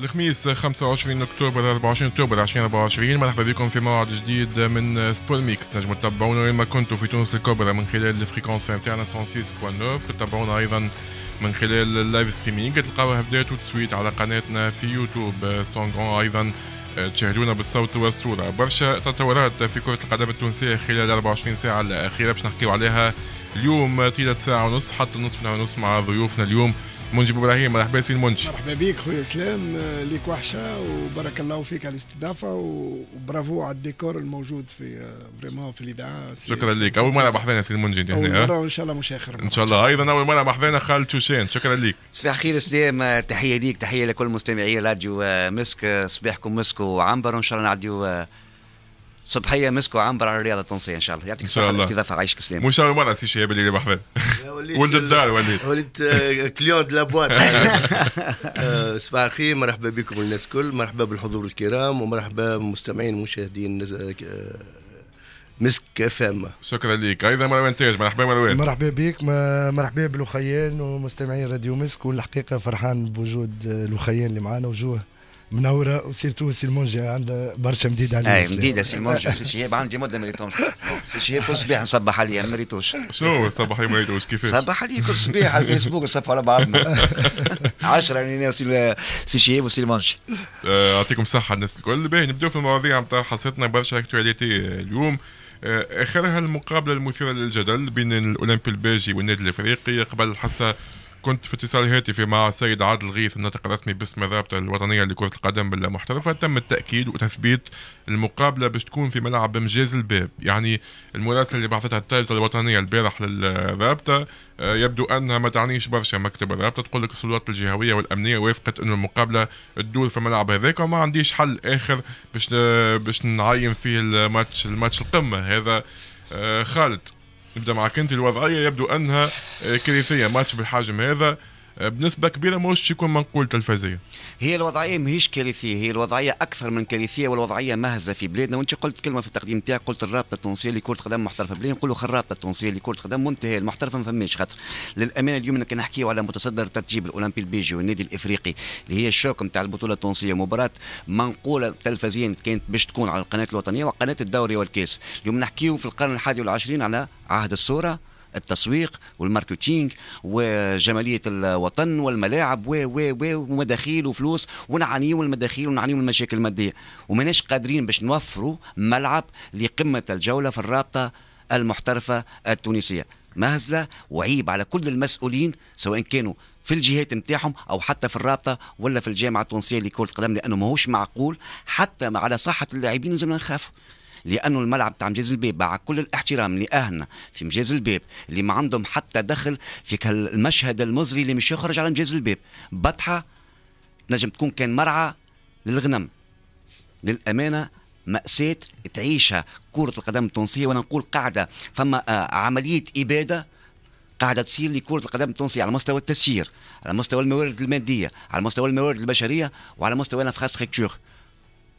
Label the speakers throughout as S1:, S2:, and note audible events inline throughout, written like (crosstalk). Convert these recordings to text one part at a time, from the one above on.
S1: الخميس 25 اكتوبر 24 اكتوبر 2024 مرحبا بكم في موعد جديد من سبول ميكس تنجموا تتابعونا وين ما كنتوا في تونس الكبرى من خلال الفريكونس نتاعنا 106.9 تتابعونا ايضا من خلال اللايف ستريمينغ تلقاوها بداية وتسويت على قناتنا في يوتيوب سونغون ايضا تشاهدونا بالصوت والصورة برشا تطورات في كرة القدم التونسية خلال 24 ساعة الأخيرة باش نحكيو عليها اليوم طيلة ساعة ونص حتى نصف ساعة ونص مع ضيوفنا اليوم منجي ابراهيم مرحبا سي منجي
S2: مرحبا بك خويا اسلام آه، ليك وحشه وبارك الله فيك على الاستضافه وبرافو على الديكور الموجود في فريمون آه، في الاذاعه شكرا لك اول مره محضرنا
S1: سي منجي هنا اول مره وان شاء الله مش اخر ان شاء الله ايضا اول مره محضرنا خالد توشين شكرا لك
S3: صباح خير اسلام آه، تحيه ليك تحيه لكل مستمعي راديو مسك صباحكم مسك وعنبر وان شاء الله نعديو صبحيه مسكوا عنبر على الرياضه التونسيه ان شاء الله يعطيك الصحه الاستضافه عيشك سليم
S1: مش شاور مره سي شهاب اللي بحذا (laughs) ولد الدار وليد
S3: (laughs) وليد آه، كليون دو لابوات (laughs)
S4: آه، صباح الخير مرحبا بكم الناس الكل مرحبا بالحضور الكرام ومرحبا بمستمعين ومشاهدين آه، مسك فم
S1: شكرا لك ايضا مروان تاج مرحبا مروان مرحبا
S5: بك مرحبا بلوخيان ومستمعين راديو مسك والحقيقه فرحان بوجود لوخيان اللي معانا وجوه منوره وسيرتو سي المونجا عندها برشا مديده عليه. اي مديده سي المونجا
S3: سي شهاب عندي مده مريتوش. سي شهاب كل صباح نصبح عليه
S1: ما ريتوش شو صبح عليها ما ريتوش كيفاش؟ صبح عليا كل صباح على الفيسبوك نصبح على بعضنا 10 (laughs) سي شهاب وسي المونجا آه، يعطيكم الصحه الناس الكل باهي نبداو في المواضيع نتاع حصتنا برشا اكتواليتي اليوم اخرها آه، المقابله المثيره للجدل بين الاولمبي الباجي والنادي الافريقي قبل الحصه كنت في اتصال هاتفي مع السيد عادل غيث الناطق الرسمي باسم الرابطه الوطنيه لكره القدم المحترفه تم التاكيد وتثبيت المقابله باش تكون في ملعب مجاز الباب يعني المراسله اللي بعثتها التلفزه الوطنيه البارح للرابطه آه، يبدو انها ما تعنيش برشا مكتب الرابطه تقول لك السلطات الجهويه والامنيه وافقت انه المقابله تدور في الملعب هذاك وما عنديش حل اخر باش باش نعين فيه الماتش الماتش القمه هذا آه، خالد نبدا الجماعه كانت الوضعيه يبدو انها آه، كارثيه ماتش بالحجم هذا آه، بنسبه كبيره مش يكون منقول تلفزيون هي الوضعيه ماهيش كارثيه هي الوضعيه اكثر من كارثيه
S3: والوضعيه مهزه في بلادنا وانت قلت كلمه في التقديم تاعك قلت الرابطه التونسيه لكره قدم محترفه بلادنا نقولوا الرابطه التونسيه لكره قدم منتهى المحترفه ما فماش خاطر للامانه اليوم كان نحكيو على متصدر ترتيب الاولمبي البيجي والنادي الافريقي اللي هي الشوك نتاع البطوله التونسيه مباراه منقوله تلفزيا كانت باش تكون على القناه الوطنيه وقناه الدوري والكاس اليوم نحكيو في القرن الحادي والعشرين على عهد الصوره التسويق والماركتينغ وجماليه الوطن والملاعب و و و ومداخيل وفلوس ونعانيو المداخيل ونعانيو المشاكل الماديه وماناش قادرين باش نوفروا ملعب لقمه الجوله في الرابطه المحترفه التونسيه مهزله وعيب على كل المسؤولين سواء كانوا في الجهات نتاعهم او حتى في الرابطه ولا في الجامعه التونسيه لكره القدم لانه ماهوش معقول حتى على صحه اللاعبين لازمنا نخافوا لانه الملعب تاع مجاز الباب مع كل الاحترام لاهلنا في مجاز الباب اللي ما عندهم حتى دخل في المشهد المزري اللي مش يخرج على مجاز الباب بطحه نجم تكون كان مرعى للغنم للامانه مأساة تعيشها كرة القدم التونسية وأنا نقول قاعدة فما آه، عملية إبادة قاعده تصير لكره القدم التونسيه على مستوى التسيير على مستوى الموارد الماديه على مستوى الموارد البشريه وعلى مستوى الانفراستركتور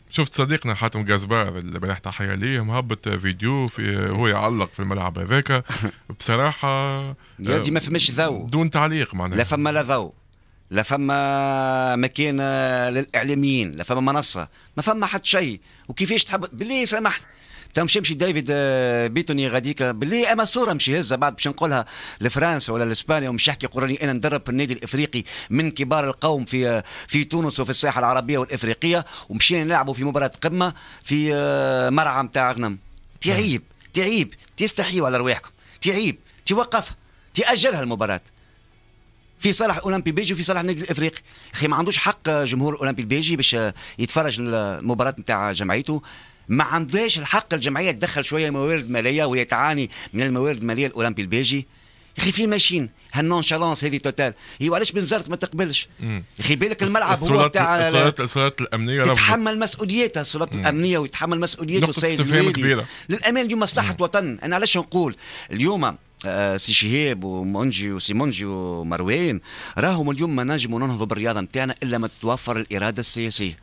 S1: شفت صديقنا حاتم جازبار اللي بلح تحيه ليه مهبط فيديو في هو يعلق في الملعب هذاك (laughs) بصراحه يا ما
S3: فماش ذو دون تعليق معناها لا فما لا ذو لا فما مكان للاعلاميين لا فما منصه ما فما حتى شيء وكيفاش تحب بالله سامحني تو مش يمشي ديفيد آه، بيتوني غاديك باللي اما صوره مش يهزها بعد باش نقولها لفرنسا ولا لاسبانيا ومش يحكي قراني انا ندرب في النادي الافريقي من كبار القوم في آه، في تونس وفي الساحه العربيه والافريقيه ومشينا نلعبوا في مباراه قمه في آه، مرعى نتاع غنم تعيب نعم. تعيب تستحيوا على رواحكم تعيب توقف تاجلها المباراه في صالح اولمبي بيجي وفي صالح النادي الافريقي اخي ما عندوش حق جمهور اولمبي البيجي باش يتفرج المباراه نتاع جمعيته ما عندهاش الحق الجمعيه تدخل شويه موارد ماليه وهي تعاني من الموارد الماليه الاولمبي البيجي يا اخي في ماشين هالنونشالونس هذه توتال هي وعلاش بنزرت ما تقبلش
S1: يا اخي بالك الملعب هو تاع السلطات الامنيه تتحمل
S3: مسؤوليتها السلطات الامنيه ويتحمل مسؤوليته السيد كبيره للامان اليوم مصلحه وطن انا علاش نقول اليوم آه، سي شهاب ومونجي وسيمونجي ومروان راهم اليوم ما نجم ننهضوا بالرياضه نتاعنا الا ما تتوفر الاراده السياسيه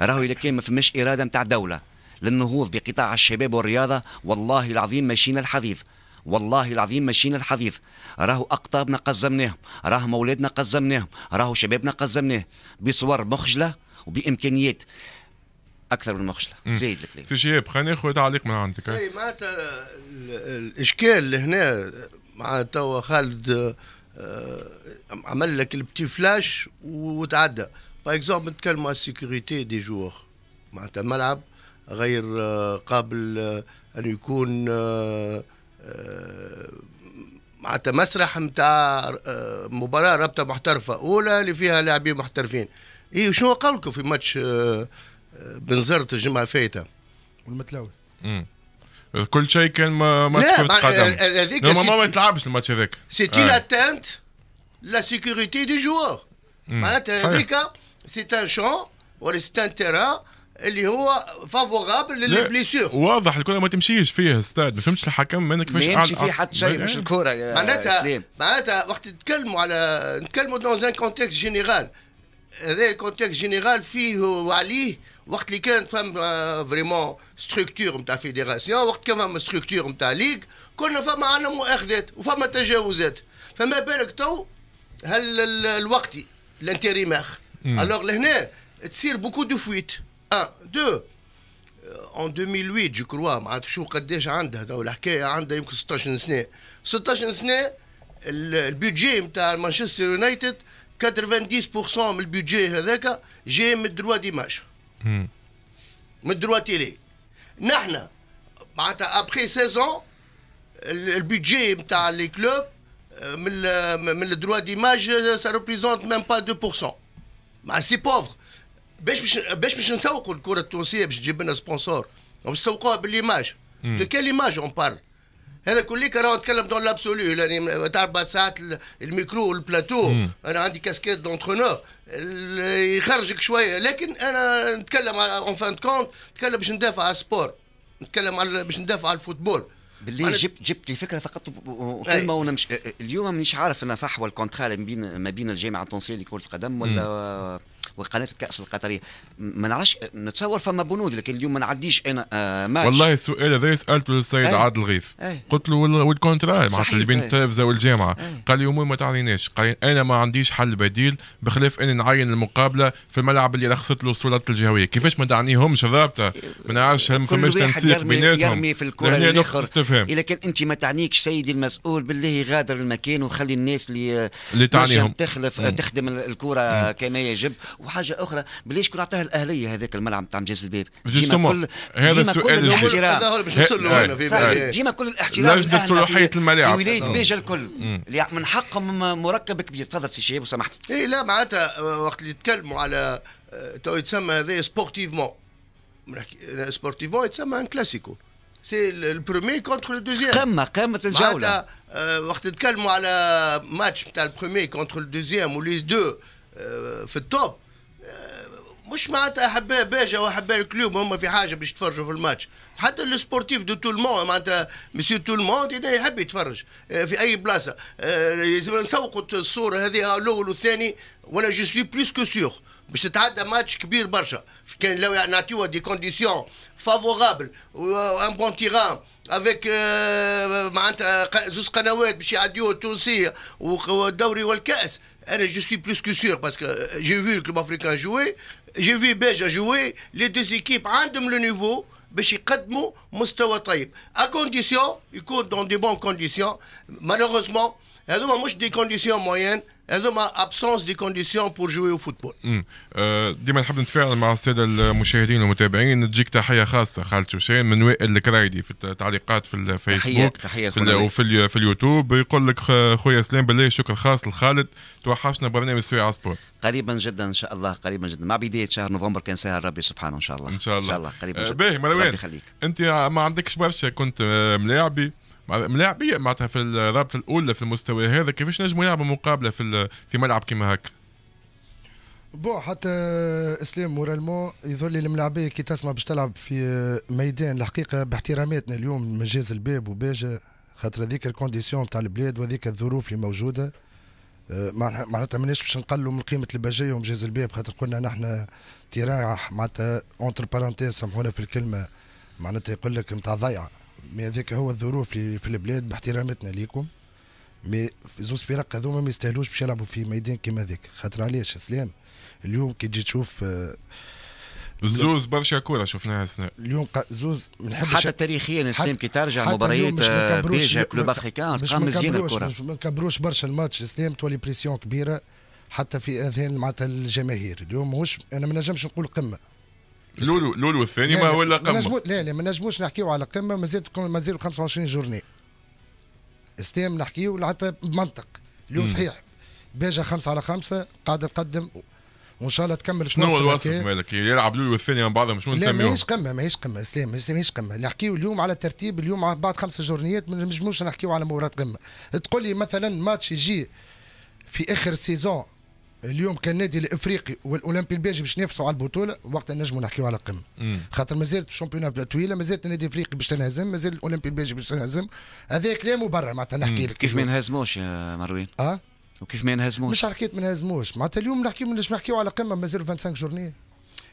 S3: راهو اذا كان ما فماش اراده نتاع دوله للنهوض بقطاع الشباب والرياضة والله العظيم ماشينا الحديث والله العظيم ماشينا الحديث راهو أقطابنا قزمناهم راهو مولادنا قزمناهم راهو شبابنا قزمناه بصور مخجلة وبإمكانيات اكثر من مخجله زيد الكلام
S1: سي شهاب خليني ناخذ تعليق من عندك اي
S4: معناتها
S3: الاشكال اللي
S4: هنا مع توا خالد آه، عمل لك البتي فلاش وتعدى باغ اكزومبل نتكلموا على السيكوريتي دي جوار معناتها الملعب غير آه، قابل آه، أن يكون معناتها آه، مسرح نتاع مباراة رابطة محترفة أولى اللي فيها لاعبين محترفين إيه شنو قولكم في ماتش بنزرت الجمعة
S1: الفايتة والمتلاوي كل شيء كان ماتش كرة قدم هذيك ما يتلعبش الماتش هذاك سي اون
S4: لا سيكوريتي دي جوار
S1: معناتها هذيك
S4: سي ان شون ولا سي ان تيران اللي هو فافورابل للبليسيور
S1: واضح الكره ما تمشيش فيها استاذ ما فهمتش الحكم ما كيفاش ما يمشي فيه حتى شيء مش الكره يا معناتها
S4: معناتها وقت نتكلموا على نتكلموا دون ان كونتكست جينيرال هذا الكونتكست جينيرال فيه وعليه وقت اللي كانت فما فريمون ستركتور نتاع فيديراسيون وقت كان فما ستركتور نتاع ليغ كنا فما عندنا مؤاخذات وفما تجاوزات فما بالك تو هل الوقتي الانتيريماخ الوغ لهنا تصير بوكو دو فويت Deux, euh, en 2008, je crois, je suis déjà en hein, a hein, de faire a Ce que le budget de Manchester United, 90% du budget, j'ai mes droits d'image. Je suis en de Après 16 ans, le budget de tous les clubs, euh, le droit d'image, ça ne représente même pas 2%. Bah, c'est pauvre. باش باش باش باش نسوقوا الكره التونسيه باش تجيب لنا سبونسور ونسوقوها بالليماج دو كيل ايماج اون بارل هذا كليك راه نتكلم دون لابسولو يعني تعرف بعد ساعات الميكرو والبلاتو مم. انا عندي كاسكيت دونترونور يخرجك شويه لكن انا نتكلم على اون فان كونت نتكلم باش ندافع على السبور نتكلم على باش ندافع على الفوتبول باللي جبت جبت لي فكره فقط
S3: وكلمه وانا مش اليوم مانيش عارف انا فحوى الكونترا ما بين ما بين الجامعه التونسيه لكره القدم ولا مم. وقناه الكاس القطريه ما نعرفش نتصور فما بنود لكن اليوم ما نعديش انا آه ماتش والله
S1: السؤال هذا سالته للسيد أيه؟ عادل الغيث أيه؟ قلت له والكونترا معناتها اللي بين إيه. التلفزه والجامعه أيه؟ قال لي ما تعنيناش قال انا ما عنديش حل بديل بخلاف اني نعين المقابله في الملعب اللي رخصت له السلطات الجهويه كيفاش ما تعنيهمش ضابطه ما نعرفش ما فماش تنسيق بيناتهم يرمي في الكره إيه،
S3: لكن انت ما تعنيكش سيدي المسؤول بالله غادر المكان وخلي الناس اللي اللي تعنيهم تخلف إيه. تخدم الكره كما يجب وحاجه اخرى بليش شكون عطاها الاهليه هذاك الملعب نتاع مجاز الباب ديما كل هذا السؤال ديما كل الاحترام ديما كل الاحترام لجنه صلاحيه الملاعب في ولايه اه. بيجا الكل من حقهم مركب كبير تفضل سي شهاب وسامحني اي لا معناتها
S4: آه، وقت اللي يتكلموا على آه، تو يتسمى هذا سبورتيفمون سبورتيفمون يتسمى ان كلاسيكو سي البرومي كونتر لو دوزيام قمه قمه الجوله وقت نتكلموا على ماتش نتاع البرومي كونتر لو دوزيام ولي دو في التوب مش معناتها احباء باجا واحباء الكلوب هم في حاجه باش يتفرجوا في الماتش حتى السبورتيف دو تو مون معناتها مسيو تو مون يحب يتفرج آه، في اي بلاصه لازم آه، نسوقوا الصوره هذه الاول والثاني وانا جو سوي بلوس كو سيغ باش تتعدى ماتش كبير برشا كان لو نعطيوها دي كونديسيون فافورابل وان بون تيران افيك معناتها زوز قنوات باش يعديوه التونسيه والدوري والكاس Eh, je suis plus que sûr parce que euh, j'ai vu le club africain jouer, j'ai vu Belge jouer, les deux équipes ont le niveau. À condition, ils courent dans de bonnes conditions. Malheureusement, moi je des conditions moyennes. هذوما ابسونس دي كونديسيون بور جوي او فوتبول
S1: ديما نحب نتفاعل مع الساده المشاهدين والمتابعين تجيك تحيه خاصه خالد شوشين من وائل الكرايدي في التعليقات في الفيسبوك تحية تحية وفي في اليوتيوب يقول لك خويا سلام بالله شكر خاص لخالد توحشنا برنامج سويع سبور
S3: قريبا جدا ان شاء الله قريبا جدا مع بدايه شهر نوفمبر كان سهل ربي سبحانه ان شاء الله ان شاء الله, إن شاء الله. قريبا آه، جدا باهي مروان
S1: انت ما عندكش برشا كنت آه، ملاعبي ملاعبيه معناتها في الرابطه الاولى في المستوى هذا كيفاش نجموا يلعبوا مقابله في في ملعب كيما هكا
S5: بون حتى اسلام مورالمون يظهر لي الملاعبيه كي تسمع باش تلعب في ميدان الحقيقه باحتراماتنا اليوم مجاز الباب وباجه خاطر هذيك الكونديسيون تاع البلاد وهذيك الظروف اللي موجوده أه، معناتها ماناش باش نقلوا من قيمه البجايه ومجاز الباب خاطر قلنا نحن تيران معناتها اونتر بارونتيز سامحونا في الكلمه معناتها يقول لك نتاع ضيعه مي هذاك هو الظروف في البلاد باحتراماتنا ليكم مي زوز فرق هذوما ما يستاهلوش باش يلعبوا في ميدان كيما هذاك خاطر علاش
S1: سلام اليوم كي تجي تشوف آه، زوز برشا كورة شفناها السنة اليوم زوز حتى تاريخيا سلام كي ترجع مباريات آه، بيجا كلوب افريكان تبقى مزيانة الكورة
S5: ما نكبروش برشا الماتش سلام تولي بريسيون كبيرة حتى في اذهان معناتها الجماهير اليوم ماهوش انا ما نجمش نقول قمة
S1: الاول الاول والثاني ما هو الا قمه
S5: لا لا ما نجموش نحكيو على قمه مازالت مازالوا 25 جورني استيم نحكيو حتى بمنطق اليوم صحيح باجا خمسة على خمسة قاعدة تقدم وان شاء الله تكمل شنو هو الوصف
S1: مالك يلعب الاول والثاني من بعضهم شنو نسميهم؟ ماهيش
S5: قمه ماهيش قمه اسلام ماهيش قمه نحكيو اليوم على الترتيب اليوم بعد خمسة جورنيات ما نجموش نحكيو على مباراه قمه تقول لي مثلا ماتش يجي في اخر سيزون اليوم كان النادي الافريقي والاولمبي الباجي باش ينافسوا على البطوله وقتها نجموا نحكيوا على قمه خاطر مازالت الشامبيونات طويله مازالت النادي الافريقي باش تنهزم مازال الاولمبي الباجي باش تنهزم هذا كلام برا معناتها
S3: نحكي لك كيف ما ينهزموش يا مروان اه وكيف ما ينهزموش
S5: مش حكيت ما ينهزموش معناتها اليوم نحكي نجم نحكيو على قمه مازالوا 25 جورنيه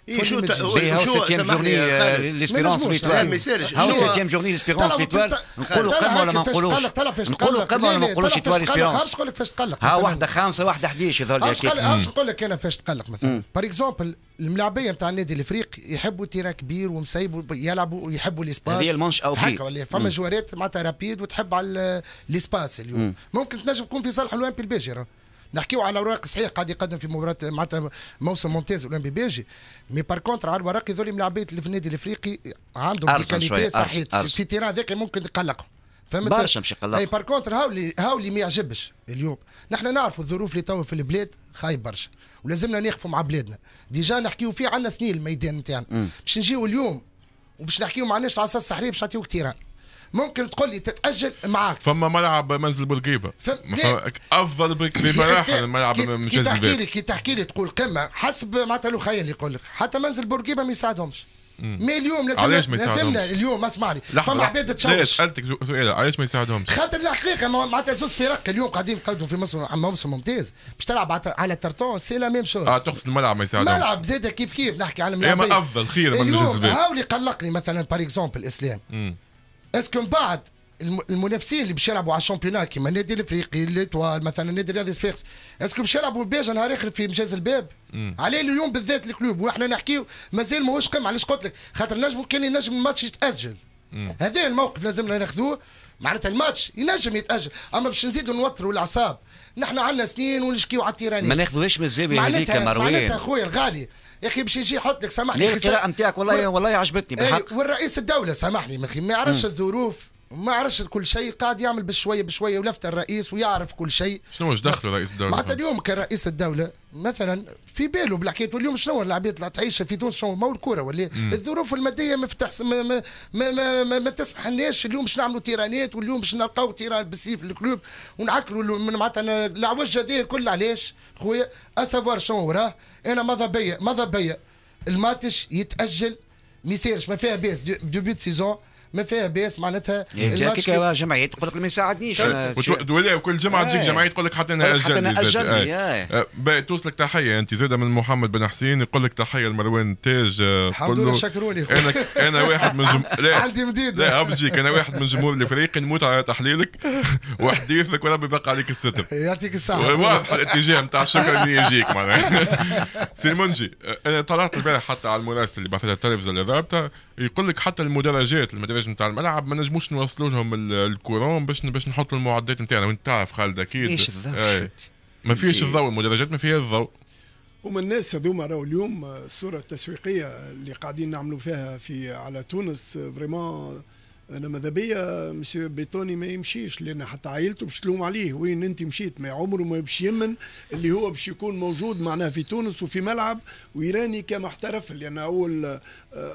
S3: اي شو هاو سيتيام جورني ليسبيرونس آه، فيتوال هاو سيتيام جورني ليسبيرونس فيتوال نقولوا قمه ولا ما نقولوش نقولوا قمه ولا ما نقولوش فيتوال ليسبيرونس
S5: نقول لك فاش تقلق ها واحده
S3: خامسه واحده 11 يظهر لي اكيد هاش
S5: نقول لك انا فاش تقلق مثلا بار اكزومبل الملاعبيه نتاع النادي الافريقي يحبوا تيران كبير ومسيب يلعبوا يحبوا ليسباس هذه المانش او هكا فما جوارات معناتها رابيد وتحب على ليسباس اليوم ممكن تنجم تكون في صالح الوان بالباجي نحكيو على اوراق صحيح قاعد يقدم في مباراه معناتها موسم ممتاز اولمبي باجي مي بار كونتر على الاوراق هذول من العباد اللي في النادي الافريقي عندهم كاليتي صحيح في تيران هذاك ممكن تقلقهم فهمت برشا مش يقلقهم اي بار كونتر هاو اللي هاو اللي ما يعجبش اليوم نحن نعرفوا الظروف اللي تو في البلاد خايب برشا ولازمنا نخفوا مع بلادنا ديجا نحكيو فيه عندنا سنين الميدان نتاعنا باش نجيو اليوم وباش نحكيو مع الناس على اساس باش نعطيو تيران ممكن تقول لي تتاجل معاك فما ملعب
S1: منزل بورقيبه افضل بمراحل الملعب منزل تحكي لي
S5: كي تحكي لي تقول قمه حسب معناتها الخيل يقول لك حتى منزل بورقيبه ما يساعدهمش مي اليوم لازم علاش ما لازمنا اليوم اسمعني فما عباد تشوش
S1: سالتك سؤال علاش ما يساعدهمش
S5: خاطر الحقيقه معناتها زوز فرق اليوم قاعدين يقدموا في مصر عم موسم ممتاز باش تلعب على ترتون سي لا ميم شوز اه تقصد
S1: الملعب ما يساعدهمش الملعب
S5: زاده كيف كيف نحكي على الملعب اما إيه، افضل خير من اليوم هاو اللي قلقني مثلا باريكزومبل اسلام مم. اسكو من بعد المنافسين اللي باش يلعبوا على الشامبيونا كيما النادي الافريقي ليطوال مثلا النادي الرياضي صفاقس اسكو باش يلعبوا بيجا نهار اخر في مجاز الباب عليه اليوم بالذات الكلوب واحنا نحكيو مازال ماهوش قم علاش قلت لك خاطر نجم كان ينجم الماتش يتاجل هذا الموقف لازمنا ناخذوه معناتها الماتش ينجم يتاجل اما باش نزيدوا نوتروا الاعصاب نحن عندنا سنين ونشكيو على التيرانية ما
S3: ناخذوهاش من الزاويه هذيك مروان معناتها
S5: اخويا الغالي يا اخي باش يجي يحط لك سامحني القراءه نتاعك والله والله عجبتني بالحق والرئيس الدوله سامحني ما يعرفش الظروف ما عرفش كل شيء قاعد يعمل بشويه بشويه ولفت الرئيس ويعرف كل شيء شنو
S1: واش دخله رئيس الدوله؟ معناتها
S5: اليوم كرئيس الدوله مثلا في باله بالحكايه واليوم شنو العباد اللي تعيش في تونس شنو مو الكوره ولا إيه؟ الظروف الماديه مفتح ما ما ما, ما, ما, ما تسمحناش اليوم باش نعملوا تيرانات واليوم باش نلقاو تيران بالسيف الكلوب ونعكروا معناتها العوج هذا كل علاش خويا اسافوار شنو وراه انا ماذا بيا ماذا بيا الماتش يتاجل ما يصيرش ما فيها باس دو سيزون ما فيها باس معناتها جاك جمعيه تقول لك ما يساعدنيش ولا
S1: كل جمعه تجيك جمعيه تقول لك حتى انا اجل إيه. إيه. أه، باهي توصلك تحيه انت زاده من محمد بن حسين يقول لك تحيه لمروان تاج أه، الحمد لله شكروني انا انا واحد من جم... (laughs) لا عندي مديد لا ابجيك انا واحد من جمهور الافريقي نموت على تحليلك (laughs) وحديثك وربي باقي عليك الستر (laughs) يعطيك الصحه واضح الاتجاه نتاع الشكر اللي يجيك معناها سي المنجي أه، انا طلعت البارح حتى على المراسل اللي بعثتها التلفزه اللي ضربتها يقول لك حتى المدرجات المدرج نتاع الملعب ما نجموش نوصلوا لهم الكورون باش باش نحطوا المعدات نتاعنا وانت تعرف خالد اكيد ايش إيه. ما فيش الضوء المدرجات ما فيها الضوء
S2: هما الناس هذوما راهو اليوم الصوره التسويقيه اللي قاعدين نعملوا فيها في على تونس فريمون انا ماذا بيا مسيو بيتوني ما يمشيش لان حتى عائلته باش تلوم عليه وين انت مشيت ما عمره ما باش يمن اللي هو باش يكون موجود معناه في تونس وفي ملعب ويراني كمحترف لان اول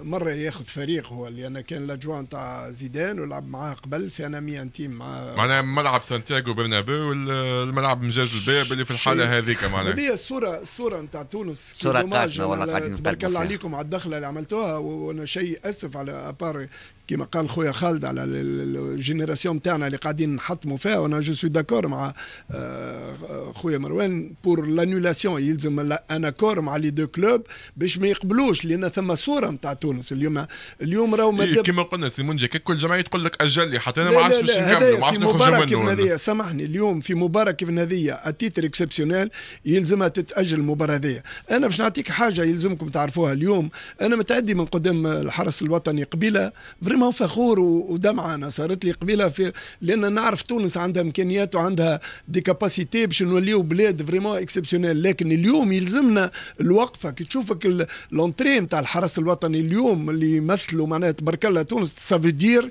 S2: مره ياخذ فريق هو لان كان لاجوان تاع زيدان ولعب معاه قبل سي مي انتيم مع معناها
S1: ملعب سانتياغو برنابيو والملعب مجاز الباب اللي في الحاله هذيك معناها هذه
S2: الصوره الصوره نتاع تونس صوره قاتله تبارك الله عليكم على الدخله اللي عملتوها وانا شيء اسف على ابار كما قال خويا خالد على الجينيراسيون تاعنا اللي قاعدين نحطموا فيها وانا جو سوي داكور مع آه، خويا مروان بور لانولاسيون يلزم انا كور مع لي دو كلوب باش ما يقبلوش لان ثم صوره نتاع تاع تونس اليوم اليوم
S1: راهو كما إيه، قلنا سي منجي كل جمعيه تقول لك اجل لي حتى انا ما عادش واش نكمل ما عادش مباراه كيف هذيا
S2: سامحني اليوم في مباراه كيف هذه التيتر اكسبسيونيل يلزمها تتاجل المباراه هذه انا باش نعطيك حاجه يلزمكم تعرفوها اليوم انا متعدي من قدام الحرس الوطني قبيله فريمون فخور ودمعه انا صارت لي قبيله في لان نعرف تونس عندها امكانيات وعندها دي كاباسيتي باش نوليو بلاد فريمون اكسبسيونيل لكن اليوم يلزمنا الوقفه كي تشوفك لونتري نتاع الحرس الوطني يعني اليوم اللي يمثلوا معناها تبارك الله تونس سافيدير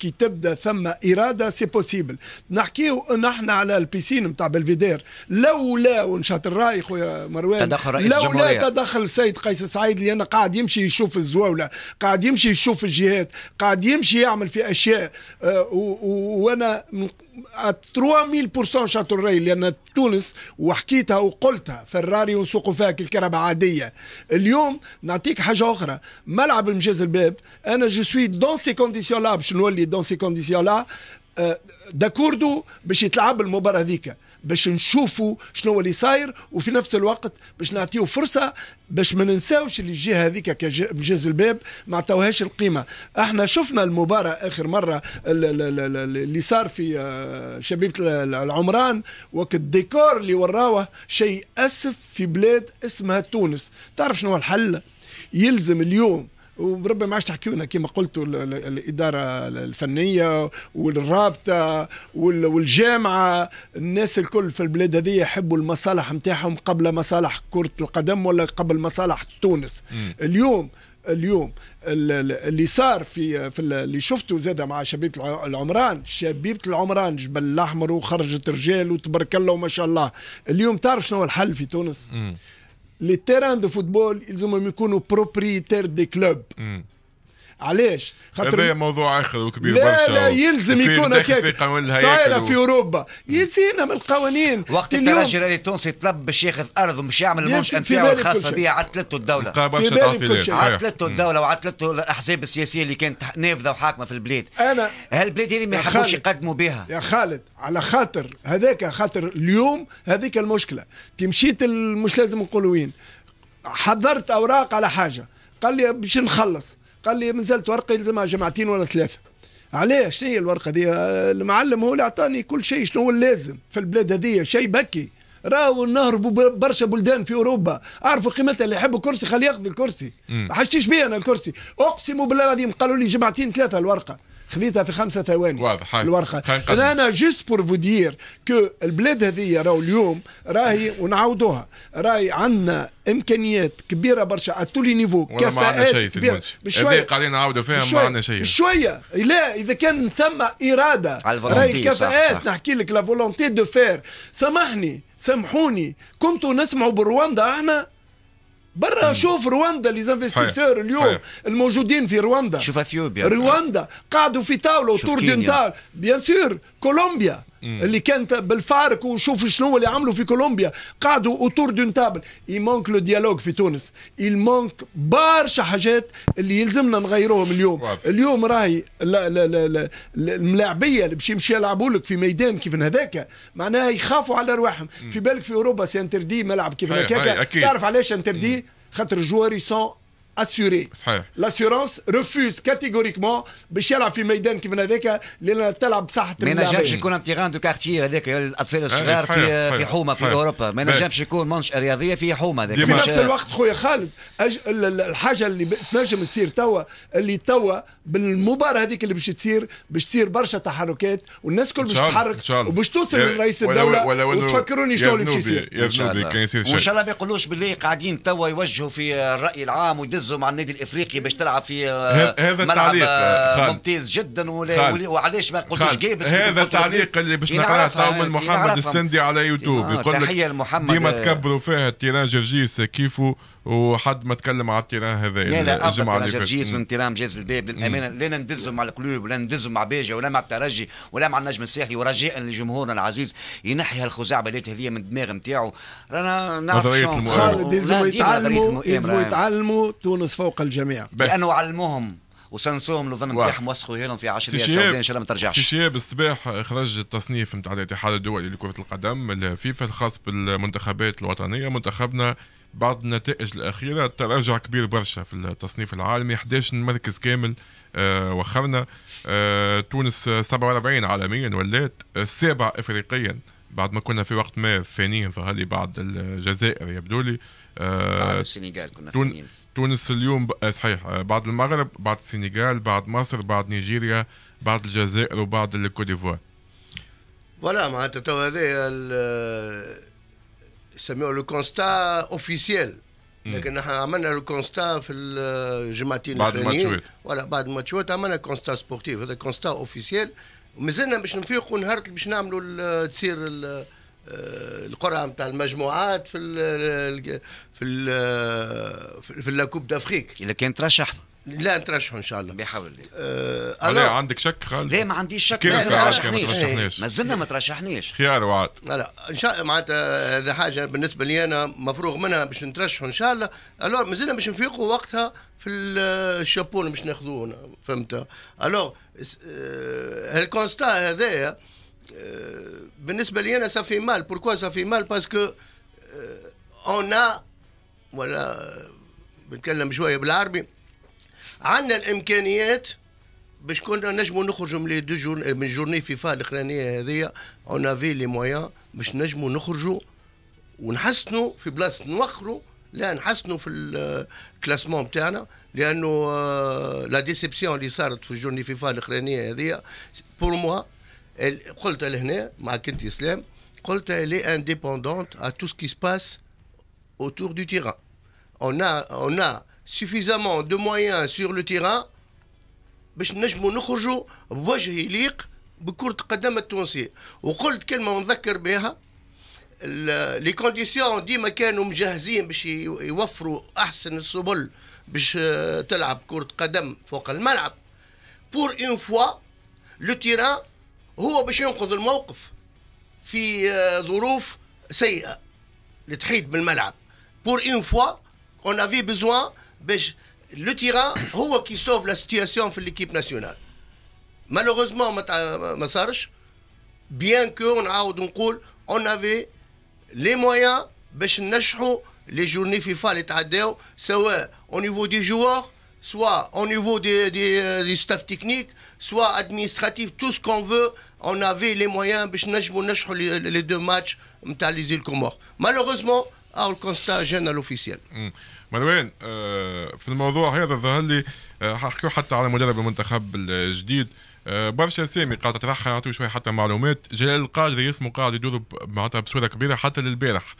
S2: كي تبدا ثم اراده سي بوسيبل نحكيو نحن على البيسين نتاع بلفيدير لولا ونشات الراي خويا مروان تدخل رئيس لولا تدخل السيد قيس سعيد لان قاعد يمشي يشوف الزواوله قاعد يمشي يشوف الجهات قاعد يمشي يعمل في اشياء أه وانا 3000% شاتو الراي لان تونس وحكيتها وقلتها فراري ونسوقوا فيها كالكربة عاديه اليوم نعطيك حاجه اخرى ملعب المجاز الباب انا جو سوي دون سي كونديسيون لا باش نولي دون سي كونديسيون لا داكوردو باش يتلعب المباراه هذيك باش نشوفوا شنو اللي صاير وفي نفس الوقت باش نعطيه فرصه باش ما ننساوش اللي الجهه هذيك كمجاز الباب ما عطاوهاش القيمه احنا شفنا المباراه اخر مره اللي صار في آه، شبيبه العمران وقت الديكور اللي وراوه شيء اسف في بلاد اسمها تونس تعرف شنو الحل يلزم اليوم وربما ما عادش تحكي لنا كما قلت الاداره الفنيه والرابطه والجامعه الناس الكل في البلاد هذه يحبوا المصالح نتاعهم قبل مصالح كره القدم ولا قبل مصالح تونس اليوم اليوم اللي صار في في اللي شفته زاد مع شبيبه العمران شبيبه العمران جبل الاحمر وخرجت رجال وتبارك الله وما شاء الله اليوم تعرف شنو الحل في تونس مم. les terrains de football, ils ont même connu propriétaires des clubs.
S1: Hmm.
S3: علاش
S2: خاطر هذا موضوع
S1: اخر وكبير لا برشا لا يلزم يكون هكاك صايره في
S3: اوروبا يزينا من القوانين وقت الترجي الرياضي التونسي طلب باش ياخذ ارض باش يعمل المنشاه نتاعو الخاصه به عطلته الدوله عطلته الدوله وعطلته الاحزاب السياسيه اللي كانت نافذه وحاكمه في البلاد انا هالبلاد هذه ما يحبوش يقدموا بها يا خالد على
S2: خاطر هذاك خاطر اليوم هذيك المشكله تمشيت مش لازم نقول وين حضرت اوراق على حاجه قال لي باش نخلص قال لي منزلت ورقه يلزمها جمعتين ولا ثلاثه علاه شنو هي الورقه دي المعلم هو اللي اعطاني كل شيء شنو هو اللازم في البلاد هذه شيء بكي راهو النهر برشا بلدان في اوروبا اعرفوا قيمتها اللي يحب الكرسي خليه ياخذ الكرسي ما حشتيش بيه انا الكرسي اقسم بالله العظيم قالوا لي جمعتين ثلاثه الورقه خذيتها في خمسة ثواني واضح الورقة أنا جست بور فو دير كو البلاد هذيا راهو اليوم راهي ونعاودوها راهي عندنا امكانيات كبيره برشا اتولي نيفو كفاءات كبيره بشويه قاعدين
S1: نعاودوا فيها ما عندنا شيء
S2: بشويه لا اذا كان ثم اراده راهي الكفاءات نحكي لك لا فولونتي دو فير سامحني سامحوني كنتوا نسمعوا بروندا احنا Je vais vous Rwanda, les investisseurs Lyon, el venus à Rwanda. Rwanda, ils autour d'une table. Bien sûr, Colombia. اللي كانت بالفارك وشوف شنو اللي عملوا في كولومبيا قعدوا اوتور دون تابل يمونك لو ديالوج في تونس يمونك برشا حاجات اللي يلزمنا نغيروهم اليوم اليوم راهي الملاعبيه اللي باش يمشي يلعبوا لك في ميدان كيف هذاك معناها يخافوا على ارواحهم في بالك في اوروبا سي انتردي ملعب كيف هكاك تعرف علاش انتردي خاطر الجوار يسون اسيوري صحيح لاسيورونس ريفوز كاتيغوريكمون باش يلعب في ميدان كيف هذاك لان تلعب بصحه اللاعبين ما ينجمش يكون
S3: تيران دو كارتير هذاك الاطفال الصغار في في حومه في اوروبا ما ينجمش يكون منش رياضيه في حومه هذاك
S2: في نفس الوقت خويا خالد الحاجه اللي تنجم تصير توا اللي توا بالمباراه هذيك اللي باش تصير باش تصير برشا تحركات والناس الكل باش تتحرك وباش توصل لرئيس الدوله وتفكروني شنو اللي باش يصير وان شاء
S3: الله ما يقولوش باللي قاعدين توا يوجهوا في الراي العام ويدز تهزه مع النادي الافريقي باش تلعب في آه، هذا ملعب آه، ممتاز جدا وعلاش ما قلتوش جابس هذا التعليق اللي باش نقراه تو من محمد السندي على يوتيوب آه، يقول لك ديما تكبروا
S1: فيها التيران جرجيس كيفو وحد ما تكلم على التيران هذا لا لا الجمعه اللي فاتت من
S3: تيران جاز الباب للامانه لا ندزهم مع القلوب ولا ندزهم مع باجا ولا مع الترجي ولا مع النجم الساحلي ورجاء لجمهورنا العزيز ينحي هالخزعبلات هذه من الدماغ نتاعو رانا نعرف شنو خالد يلزموا يتعلموا يلزموا
S2: يتعلموا تونس فوق الجميع
S3: لانه علموهم وسنسوهم لظن نتاعهم وسخوا في 10 ايام سعوديه ان شاء الله ما ترجعش.
S1: شياب الصباح خرج التصنيف نتاع الاتحاد الدولي لكره القدم الفيفا الخاص بالمنتخبات الوطنيه منتخبنا بعض النتائج الأخيرة تراجع كبير برشا في التصنيف العالمي 11 مركز كامل آه وخرنا آه تونس 47 عالميا ولات السابع آه، افريقيا بعد ما كنا في وقت ما الثانيين ظهر لي بعد الجزائر يبدو لي آه بعد السنغال كنا ثانيين تونس اليوم آه، صحيح آه، بعد المغرب بعد السنغال بعد مصر بعد نيجيريا بعد الجزائر وبعد الكوت ديفوار
S4: فوالا معناتها تو هذايا يسميوه لو كونستا اوفيسيال لكن احنا عملنا لو كونستا في الجمعتين بعد الماتشات ولا بعد الماتشات عملنا كونستا سبورتيف هذا كونستا اوفيسيال ومازلنا باش نفيقوا نهار باش نعملوا تصير القرعه نتاع المجموعات في الـ في
S3: الـ في, ال في لاكوب دافريك اذا كان ترشح
S4: لا نترشحوا ان شاء الله بحول
S3: الله أه لا عندك شك خالد ليه ما عنديش شك ما ترشحناش ما زلنا ما ترشحنيش
S1: خيار وعد
S4: لا ان شاء الله معناتها هذا حاجه بالنسبه لي انا مفروغ منها باش نترشحوا ان شاء الله ما مازلنا باش نفيقوا وقتها في الشابون باش ناخذوه فهمت الو آه، الكونستا هذايا آه، بالنسبه لي انا صافي مال بوركوا صافي مال باسكو اون ولا بنتكلم شويه بالعربي عندنا الامكانيات باش كنا نجموا نخرجوا من لي دو جور من جورني فيفا الاخرانيه هذيا اون افي لي مويان باش نجموا نخرجوا ونحسنوا في بلاصه نوخروا لا نحسنوا في الكلاسمون بتاعنا لانه لا ديسيبسيون اللي صارت في جورني فيفا الاخرانيه هذيا بور موا قلت لهنا مع كنت اسلام قلت لي انديبوندونت ا تو سكي سباس autour du terrain on a on a suffisamment de moyens sur le terrain باش نجمو نخرجوا بوجه يليق بكرة قدم التونسية وقلت كلمة نذكر بها لي كونديسيون ديما كانوا مجهزين باش يوفروا احسن السبل باش آه، تلعب كرة قدم فوق الملعب بور اون فوا لو تيران هو باش ينقذ الموقف في آه، ظروف سيئة لتحيد بالملعب بور اون فوا اون افي بيزوان le tyran, c'est qui sauve la situation de l'équipe nationale. Malheureusement, bien qu'on on avait les moyens pour les journées FIFA, soit au niveau des joueurs, soit au niveau des, des, staff technique soit administratif, tout ce qu'on veut, on avait les moyens pour les deux matchs les îles Comores. Malheureusement, on constat général à l'officiel.
S1: Hmm. مروان آه، في الموضوع هذا ظهر لي آه، حكيو حتى على مدرب المنتخب الجديد آه، برشا اسامي قاعد تطرحها نعطيو شويه حتى معلومات جلال القادري اسمه قاعد يدور معناتها بصوره كبيره حتى للبارح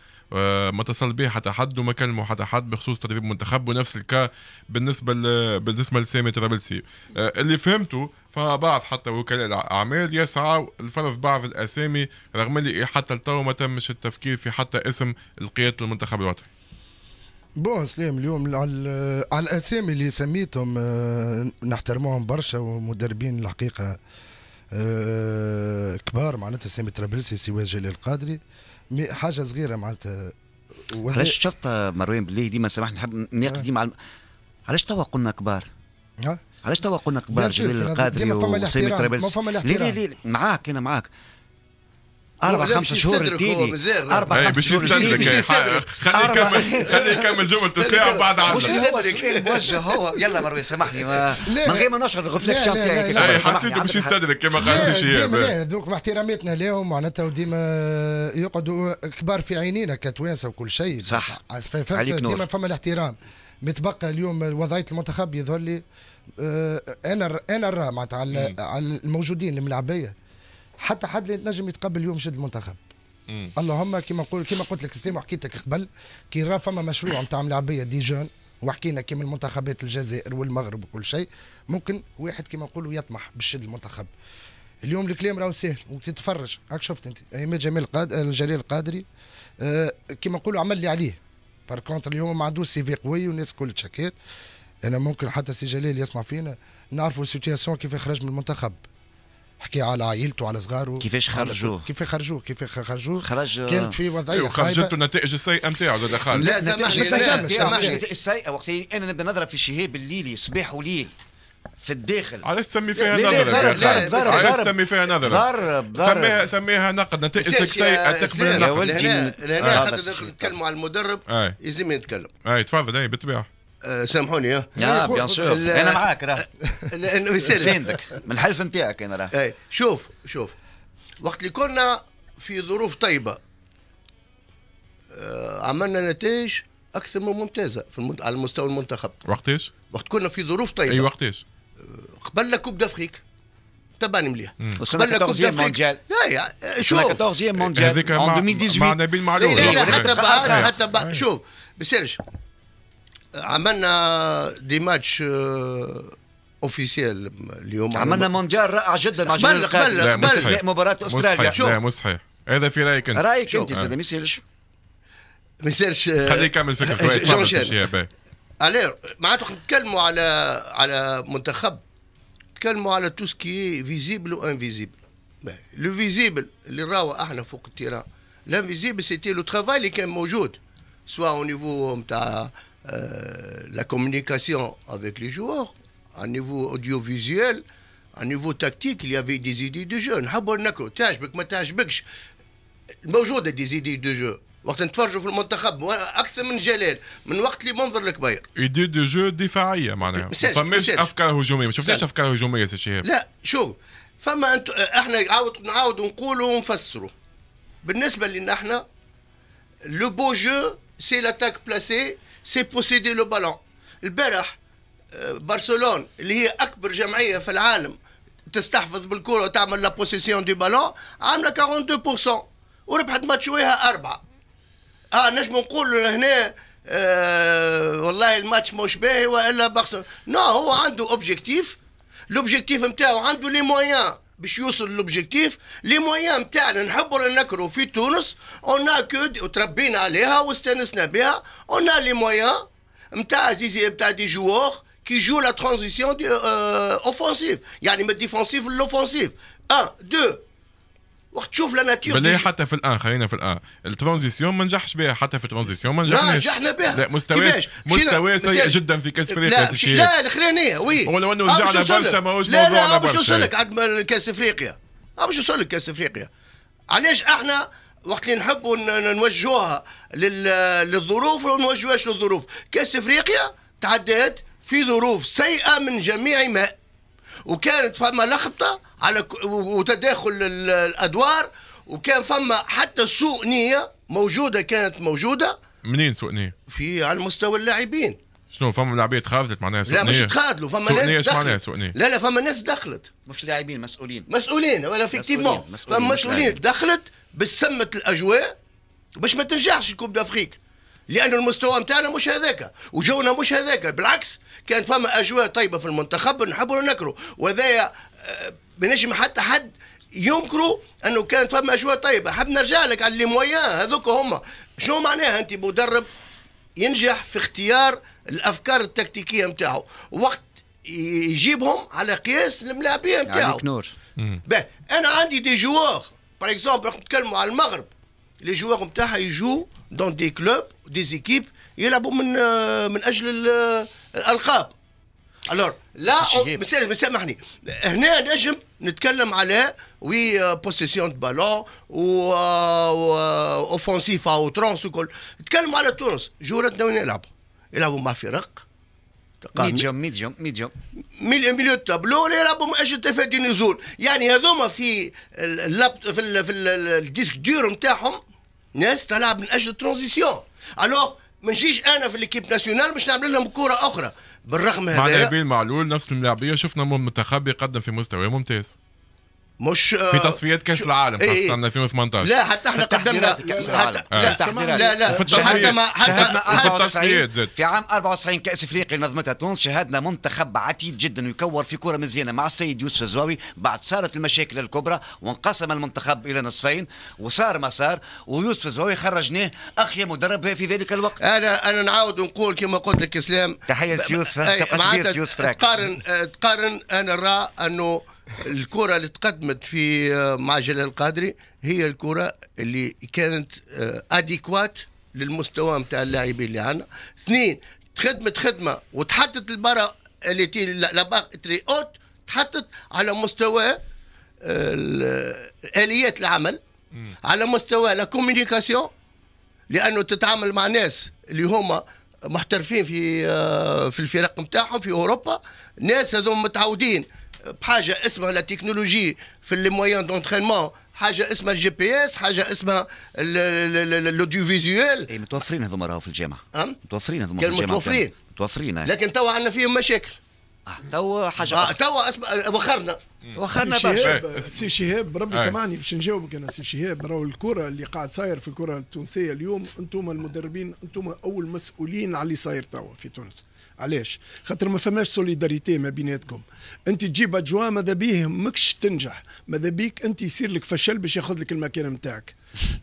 S1: ما اتصل به حتى حد وما كلمه حتى حد بخصوص تدريب المنتخب ونفس الكا بالنسبه بالنسبه لسامي طرابلسي اللي فهمته فبعض حتى وكلاء الاعمال يسعى لفرض بعض الاسامي رغم اللي حتى لتو ما تمش التفكير في حتى اسم القياده المنتخب الوطني
S5: بون سلام اليوم على على الاسامي اللي سميتهم آه، نحترموهم برشا ومدربين الحقيقه آه، كبار معناتها سامي طرابلسي سوا جلال القادري مي حاجه صغيره معناتها علاش
S3: شفت مروان بالله ديما سامحني نحب نناقش آه. ديما علاش توا قلنا كبار؟ علاش توا قلنا كبار جلال القادري وسامي طرابلسي لا لا معاك انا معاك اربع خمس شهور التيلي اربع إيه، خمس شهور اديني خليه يكمل خليه يكمل جمله (laughs) ساعة بعد عاد مش يستدرك إيه، موجه هو يلا مروي سامحني ما من غير ما نشعر الريفليكسيون طيب، إيه، تاعي حسيته باش يستدرك كما قال شياب
S5: دوك مع احتراماتنا لهم معناتها ديما آه، يقعدوا آه، كبار في عينينا كتوانسه وكل شيء صح ديما فما الاحترام متبقى اليوم وضعيه المنتخب يظهر آه، لي انا انا معناتها على الموجودين الملعبيه حتى حد نجم يتقبل اليوم شد المنتخب مم. اللهم كما نقول كما قلت لك السيم وحكيت لك قبل كي راه فما مشروع نتاع ملاعبيه دي جون وحكينا كيما المنتخبات الجزائر والمغرب وكل شيء ممكن واحد كيما نقولوا يطمح بالشد المنتخب اليوم الكلام راهو سهل وتتفرج هاك شفت انت ايما جميل قاد... جلال القادري آه كيما نقولوا عمل لي عليه بار كونتر اليوم ما عندوش سي في قوي والناس كل تشكيت انا ممكن حتى سي جلال يسمع فينا نعرفوا سيتياسيون كيف خرج من المنتخب حكي على عائلته على صغاره كيفاش خرجوه كيف خرجوه كيف خرجوه خرج كان في وضعيه خرجته
S1: النتائج السيئه نتاعو زاد خارج لا سامحني النتائج
S3: السيئه وقت انا نبدا نضرب في شهاب الليلي صباح وليل في الداخل
S1: علاش تسمي فيها نظره خالد علاش تسمي فيها نظره ضرب ضرب سميها سميها نقد نتائجك سيئه تقبل النقد نعم. لا لا
S4: نتكلموا على المدرب يلزمني نتكلم اي
S1: تفضل اي بالطبيعه
S4: آه، سامحوني اه يا بيان سور انا معاك راه (laughs) لانه يصير عندك من الحلف نتاعك انا راه إيه، شوف شوف وقت اللي كنا في ظروف طيبه آه، عملنا نتائج اكثر من ممتازه في المد... على مستوى المنتخب وقت ايش؟ وقت كنا في ظروف طيبه اي وقت ايش؟ آه، قبل كوب دافريك تبعني مليح
S1: قبل كوب دافريك لا
S4: يا شوف 14 مونديال هذيك مع نبيل معلول لا لا حتى بعد حتى بعد شوف بسيرش عملنا دي ماتش اوفيسيال آه، اليوم عملنا
S3: مونديال رائع جدا
S4: مع جمال القادم مباراه استراليا لا مو
S1: صحيح هذا في رايك انت رايك انت زاد ما يسالش ما يسالش خليه يكمل فكرة شوية
S4: معناتها نتكلموا على على منتخب نتكلموا على تو سكي فيزيبل وانفيزيبل لو فيزيبل اللي راهو احنا فوق التيران لانفيزيبل سيتي لو ترافاي اللي كان موجود سواء او نيفو نتاع la communication avec les joueurs, à niveau audiovisuel, à niveau tactique, il y avait des idées de jeu. نحبوا تعجبك pas besoin des idées de jeu وقت نتفرجوا في المنتخب اكثر من جلال من وقت اللي منظر الكبير
S1: ايدي دو جو دفاعيه معناها فماش افكار هجوميه ما افكار هجوميه سي شهاب
S4: لا شوف فما احنا نعاود نعاود بالنسبه سي بوسيدي لو بالون البارح آه، برشلونه اللي هي اكبر جمعيه في العالم تستحفظ بالكره وتعمل لا بوسيسيون دي بالون عامله 42% وربحت ماتشويها اربعه اه نجم نقول هنا آه والله الماتش مش باهي والا برشلونه نو هو عنده اوبجيكتيف لوبجيكتيف نتاعو عنده لي مويان باش يوصل لوبجيكتيف لي موان تاعنا نحبوا نكرو في تونس اون كو تربينا عليها واستانسنا بها اون لي موان نتاع نتاع دي جوور كي جو لا ترانزيسيون اوفونسيف يعني من الديفونسيف للاوفونسيف 1 2 وقت تشوف لا ناتور بالله
S1: حتى في الان خلينا في الان الترانزيسيون ما نجحش بها حتى في الترانزيسيون ما نجحناش لا نجحنا بها لا مستوى مستوى سيء جدا في كاس افريقيا لا لا الاخرانيه وي ولو انه رجعنا برشا ماهوش موضوعنا برشا لا لا مش نوصل لك
S4: عاد كاس افريقيا مش نوصل كاس افريقيا علاش احنا وقت اللي نحبوا نوجهوها للظروف وما نوجهوهاش للظروف كاس افريقيا تعدات في ظروف سيئه من جميع ما وكانت فما لخبطه على وتداخل الادوار وكان فما حتى سوء نيه موجوده كانت موجوده
S1: منين سوء نيه؟
S4: في على مستوى اللاعبين
S1: شنو فما لاعبيه تخاذلت معناها سوء لا مش تخاذلوا فما ناس دخلت لا
S4: لا فما ناس دخلت مش لاعبين مسؤولين مسؤولين ولا فيكتيفمون فما مسؤولين دخلت بسمت الاجواء باش ما تنجحش الكوب دافريك لانه المستوى نتاعنا مش هذاك وجونا مش هذاك بالعكس كانت فما اجواء طيبه في المنتخب نحبوا نكروا وذايا آه، بنجم حتى حد ينكروا انه كانت فما اجواء طيبه حاب نرجع لك على لي مويان هذوك هما شنو معناها انت مدرب ينجح في اختيار الافكار التكتيكيه نتاعو وقت يجيبهم على قياس الملاعبيه نتاعو يعني نور انا عندي دي جوار باغ اكزومبل نتكلموا على المغرب لي جوار نتاعها يجو دون دي كلوب دي زيكيب يلعبوا من من اجل الالقاب الور لا سامحني هنا نجم نتكلم على وي بوسيسيون دو بالون و اوفونسيف او ترونس وكل نتكلم على تونس جورتنا وين يلعبوا يلعبوا مع فرق
S3: ميديوم ميديوم ميديوم
S4: ميليو تابلو اللي يلعبوا من اجل تفادي نزول يعني هذوما في اللاب في, الـ في الديسك دور نتاعهم ناس تلعب من اجل الترانزيسيون الوغ ما نجيش انا في الاكيب ناسيونال باش نعمل لهم كره اخرى بالرغم هذا مع لاعبين
S1: معلول نفس الملاعبيه شفنا منتخب يقدم في مستوى ممتاز مش آه، في تصفيات كاس العالم إيه، إيه. خاصه إيه 2018 لا حتى
S4: احنا قدمنا حتى لا لا لا حتى ما حتى في
S3: في عام 94 كاس افريقيا نظمتها تونس شهدنا منتخب عتيد جدا يكور في كره مزيانه مع السيد يوسف الزواوي بعد صارت المشاكل الكبرى وانقسم المنتخب الى نصفين وصار ما صار ويوسف الزواوي خرجناه اخي مدرب في ذلك الوقت انا انا نعاود ونقول كما قلت لك اسلام تحيه يوسف تقارن آه، تقارن انا
S4: نرى انه الكره اللي تقدمت في آه، مع جلال القادري هي الكره اللي كانت آه، اديكوات للمستوى نتاع اللاعبين اللي عندنا اثنين تخدمت خدمه وتحطت البرا اللي تي لاباق تري اوت تحطت على مستوى آه، الاليات العمل على مستوى لا كومونيكاسيون لانه تتعامل مع ناس اللي هما محترفين في في الفرق نتاعهم في اوروبا ناس هذو متعودين بحاجه اسمها لا تكنولوجي في لي مويان دونترينمون حاجه اسمها الجي بي اس
S3: حاجه اسمها الاوديو فيزيوال اي متوفرين هذوما راهو في الجامعه أم؟ متوفرين هذوما في الجامعه متوفرين متوفرين إيه.
S4: لكن توا عندنا فيهم مشاكل آه، توا حاجه آه توا آه، وخرنا وخرنا برشا سي
S2: شهاب ربي سمعني باش نجاوبك انا سي شهاب راهو الكره اللي قاعد صاير في الكره التونسيه اليوم انتم المدربين انتم اول مسؤولين على اللي صاير توا في تونس علاش خاطر ما فماش سوليداريتي ما بيناتكم انت تجيب ادجوان ماذا بيه ماكش تنجح ماذا بيك انت يصير لك فشل باش ياخذ لك المكان نتاعك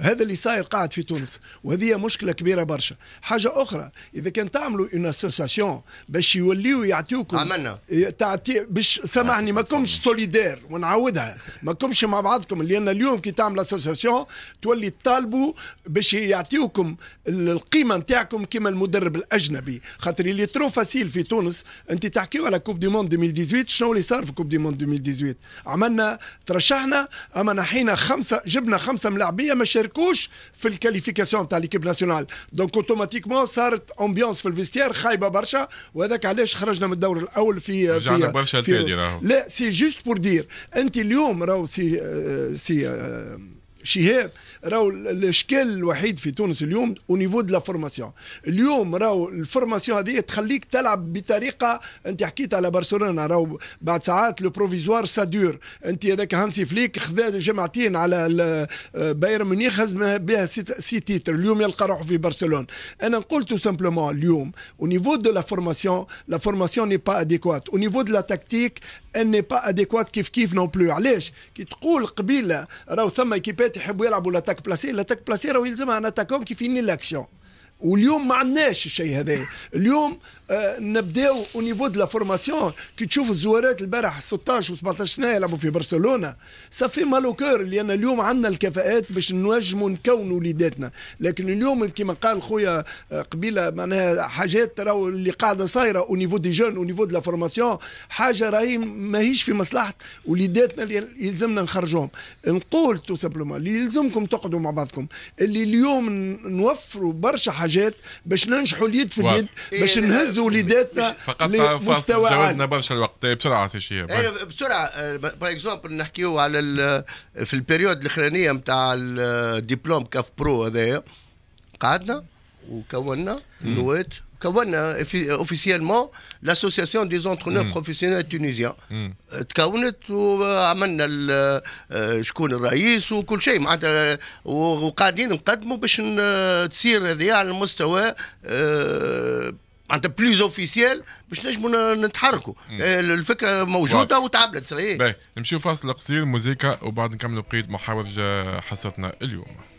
S2: هذا اللي صاير قاعد في تونس وهذه مشكله كبيره برشا حاجه اخرى اذا كان تعملوا اون اسوسياسيون باش يوليو يعطيوكم عملنا تعطي باش سامحني ما كومش سوليدير ونعاودها ما كومش مع بعضكم لان اليوم كي تعمل اسوسياسيون تولي تطالبوا باش يعطيوكم القيمه نتاعكم كما المدرب الاجنبي خاطر اللي ترو فاسيل في تونس انت تحكيو على كوب دي موند 2018 شنو اللي صار في كوب دي موند 2018 عملنا ترشحنا اما نحينا خمسه جبنا خمسه ملاعبيه ما شاركوش في الكاليفيكاسيون تاع ليكيب ناسيونال دونك اوتوماتيكمون صارت امبيونس في الفيستير خايبه برشا وهذاك علاش خرجنا من الدور الاول في في, برشا لا سي جوست بور دير انت اليوم راهو سي سي شهاب راهو الاشكال الوحيد في تونس اليوم او نيفو دو لا فورماسيون اليوم راهو الفورماسيون هذه تخليك تلعب بطريقه انت حكيت على برشلونه راهو بعد ساعات لو بروفيزوار سادور انت هذاك هانسي فليك خذا جمعتين على بايرن ميونخ هزم بها سي تيتر اليوم يلقى روحه في برشلونه انا نقول تو سامبلومون اليوم او نيفو دو لا فورماسيون لا فورماسيون ني با اديكوات او نيفو دو لا تكتيك ان ني با اديكوات كيف كيف نون بلو علاش كي تقول قبيله راهو ثم ايكيبات يحبوا يلعبوا لا اتاك بلاسي الاتاك بلاسي راه يلزمها ان اتاكون كيفيني لاكسيون واليوم ما عندناش الشيء هذا اليوم آه، نبداو او نيفو دو لا فورماسيون كي تشوف الزوارات البارح 16 و 17 سنه يلعبوا في برشلونه صافي مالو كور لان اليوم عندنا الكفاءات باش نجموا نكونوا وليداتنا لكن اليوم كما قال خويا قبيله معناها حاجات ترى اللي قاعده صايره او نيفو دي جون او نيفو دو لا فورماسيون حاجه راهي ماهيش في مصلحه وليداتنا اللي يلزمنا نخرجوهم نقول تو سامبلومون اللي يلزمكم تقعدوا مع بعضكم اللي اليوم نوفروا برشا حاجات باش ننجحوا اليد في اليد باش نهز نبرز وليداتنا فقط لمستوى تجاوزنا
S1: برشا الوقت بسرعه سي شهاب يعني
S4: بسرعه آه، باغ اكزومبل نحكيو على في البيريود الاخرانيه نتاع الدبلوم كاف برو هذايا قعدنا وكونا نوات كونا اوفيسيالمون لاسوسياسيون دي زونترونور بروفيسيونيل تونيزيان تكونت وعملنا آه، شكون الرئيس وكل شيء معناتها وقاعدين نقدموا باش آه، تصير هذه على المستوى معناتها بليز اوفيسيال باش نجموا نتحركوا آه، الفكره موجوده وتعبلت صحيح
S1: نمشيو فاصل قصير موزيكا وبعد نكملوا بقيه محاور حصتنا اليوم